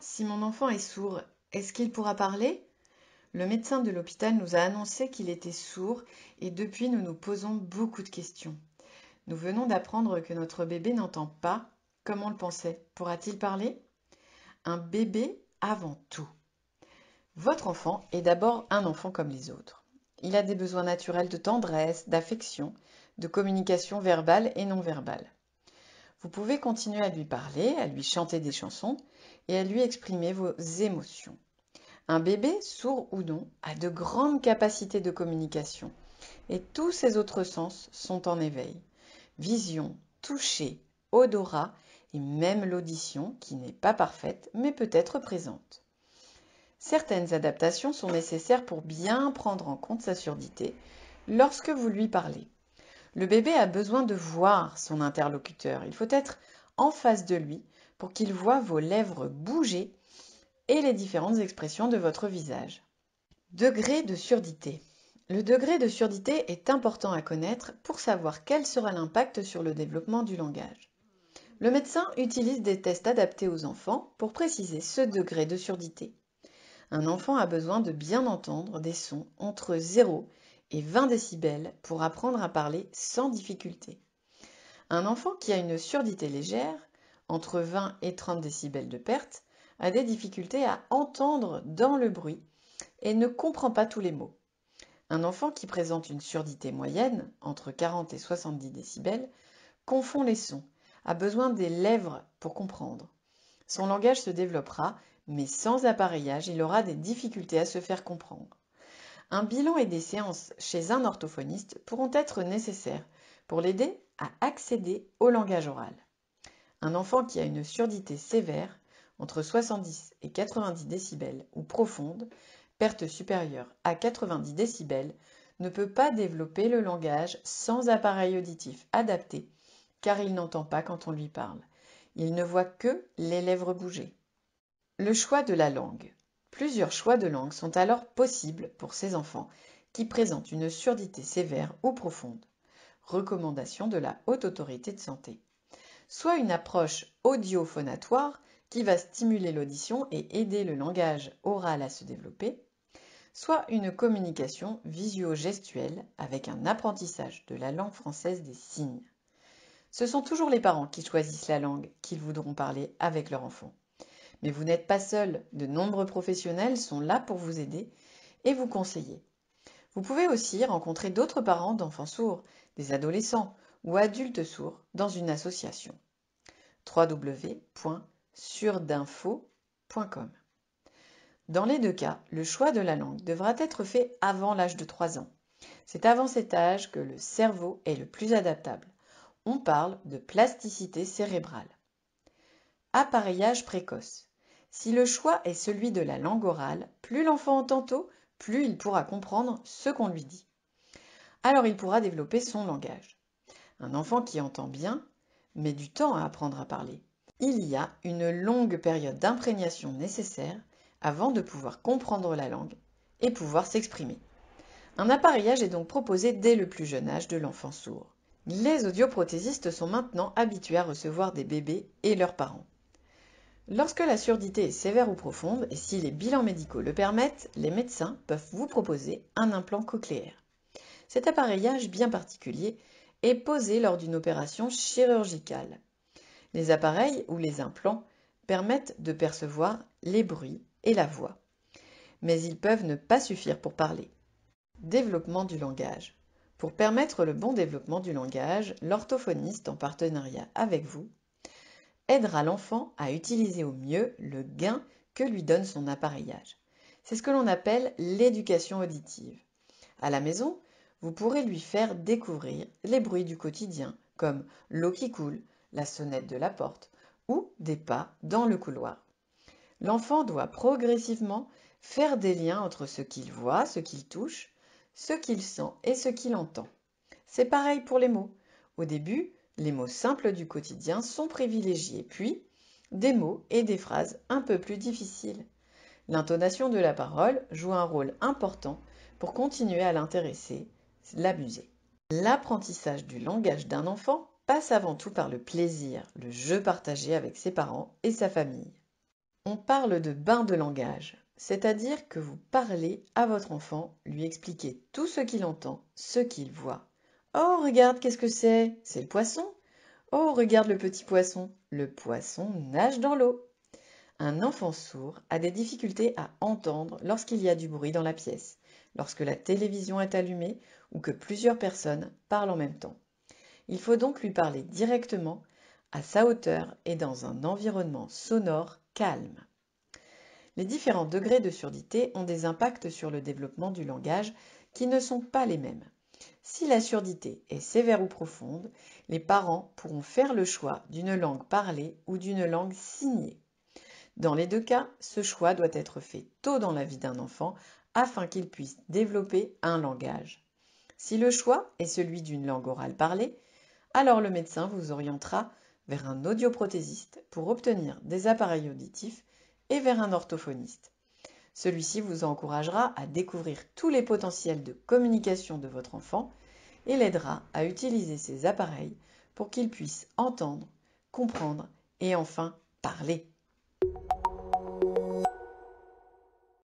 Si mon enfant est sourd, est-ce qu'il pourra parler Le médecin de l'hôpital nous a annoncé qu'il était sourd et depuis nous nous posons beaucoup de questions. Nous venons d'apprendre que notre bébé n'entend pas comme on le pensait. Pourra-t-il parler Un bébé avant tout. Votre enfant est d'abord un enfant comme les autres. Il a des besoins naturels de tendresse, d'affection, de communication verbale et non verbale. Vous pouvez continuer à lui parler, à lui chanter des chansons et à lui exprimer vos émotions. Un bébé, sourd ou non, a de grandes capacités de communication et tous ses autres sens sont en éveil. Vision, toucher, odorat et même l'audition qui n'est pas parfaite mais peut être présente. Certaines adaptations sont nécessaires pour bien prendre en compte sa surdité lorsque vous lui parlez. Le bébé a besoin de voir son interlocuteur. Il faut être en face de lui pour qu'il voie vos lèvres bouger et les différentes expressions de votre visage. Degré de surdité. Le degré de surdité est important à connaître pour savoir quel sera l'impact sur le développement du langage. Le médecin utilise des tests adaptés aux enfants pour préciser ce degré de surdité. Un enfant a besoin de bien entendre des sons entre 0 et 20 décibels pour apprendre à parler sans difficulté. Un enfant qui a une surdité légère, entre 20 et 30 décibels de perte, a des difficultés à entendre dans le bruit et ne comprend pas tous les mots. Un enfant qui présente une surdité moyenne, entre 40 et 70 décibels, confond les sons, a besoin des lèvres pour comprendre. Son langage se développera, mais sans appareillage, il aura des difficultés à se faire comprendre un bilan et des séances chez un orthophoniste pourront être nécessaires pour l'aider à accéder au langage oral. Un enfant qui a une surdité sévère, entre 70 et 90 décibels ou profonde, perte supérieure à 90 décibels, ne peut pas développer le langage sans appareil auditif adapté, car il n'entend pas quand on lui parle. Il ne voit que les lèvres bouger. Le choix de la langue. Plusieurs choix de langue sont alors possibles pour ces enfants qui présentent une surdité sévère ou profonde. Recommandation de la Haute Autorité de Santé. Soit une approche audiophonatoire qui va stimuler l'audition et aider le langage oral à se développer, soit une communication visuo-gestuelle avec un apprentissage de la langue française des signes. Ce sont toujours les parents qui choisissent la langue qu'ils voudront parler avec leur enfant. Mais vous n'êtes pas seul, de nombreux professionnels sont là pour vous aider et vous conseiller. Vous pouvez aussi rencontrer d'autres parents d'enfants sourds, des adolescents ou adultes sourds dans une association. www.surdinfo.com Dans les deux cas, le choix de la langue devra être fait avant l'âge de 3 ans. C'est avant cet âge que le cerveau est le plus adaptable. On parle de plasticité cérébrale. Appareillage précoce. Si le choix est celui de la langue orale, plus l'enfant entend tôt, plus il pourra comprendre ce qu'on lui dit. Alors il pourra développer son langage. Un enfant qui entend bien met du temps à apprendre à parler. Il y a une longue période d'imprégnation nécessaire avant de pouvoir comprendre la langue et pouvoir s'exprimer. Un appareillage est donc proposé dès le plus jeune âge de l'enfant sourd. Les audioprothésistes sont maintenant habitués à recevoir des bébés et leurs parents. Lorsque la surdité est sévère ou profonde, et si les bilans médicaux le permettent, les médecins peuvent vous proposer un implant cochléaire. Cet appareillage bien particulier est posé lors d'une opération chirurgicale. Les appareils ou les implants permettent de percevoir les bruits et la voix. Mais ils peuvent ne pas suffire pour parler. Développement du langage. Pour permettre le bon développement du langage, l'orthophoniste, en partenariat avec vous, aidera l'enfant à utiliser au mieux le gain que lui donne son appareillage. C'est ce que l'on appelle l'éducation auditive. À la maison, vous pourrez lui faire découvrir les bruits du quotidien, comme l'eau qui coule, la sonnette de la porte ou des pas dans le couloir. L'enfant doit progressivement faire des liens entre ce qu'il voit, ce qu'il touche, ce qu'il sent et ce qu'il entend. C'est pareil pour les mots. Au début, les mots simples du quotidien sont privilégiés, puis des mots et des phrases un peu plus difficiles. L'intonation de la parole joue un rôle important pour continuer à l'intéresser, l'amuser. L'apprentissage du langage d'un enfant passe avant tout par le plaisir, le jeu partagé avec ses parents et sa famille. On parle de bain de langage, c'est-à-dire que vous parlez à votre enfant, lui expliquez tout ce qu'il entend, ce qu'il voit, Oh, regarde, qu'est-ce que c'est C'est le poisson. Oh, regarde le petit poisson. Le poisson nage dans l'eau. Un enfant sourd a des difficultés à entendre lorsqu'il y a du bruit dans la pièce, lorsque la télévision est allumée ou que plusieurs personnes parlent en même temps. Il faut donc lui parler directement, à sa hauteur et dans un environnement sonore calme. Les différents degrés de surdité ont des impacts sur le développement du langage qui ne sont pas les mêmes si la surdité est sévère ou profonde les parents pourront faire le choix d'une langue parlée ou d'une langue signée dans les deux cas ce choix doit être fait tôt dans la vie d'un enfant afin qu'il puisse développer un langage si le choix est celui d'une langue orale parlée alors le médecin vous orientera vers un audioprothésiste pour obtenir des appareils auditifs et vers un orthophoniste celui-ci vous encouragera à découvrir tous les potentiels de communication de votre enfant et l'aidera à utiliser ses appareils pour qu'il puisse entendre, comprendre et enfin parler.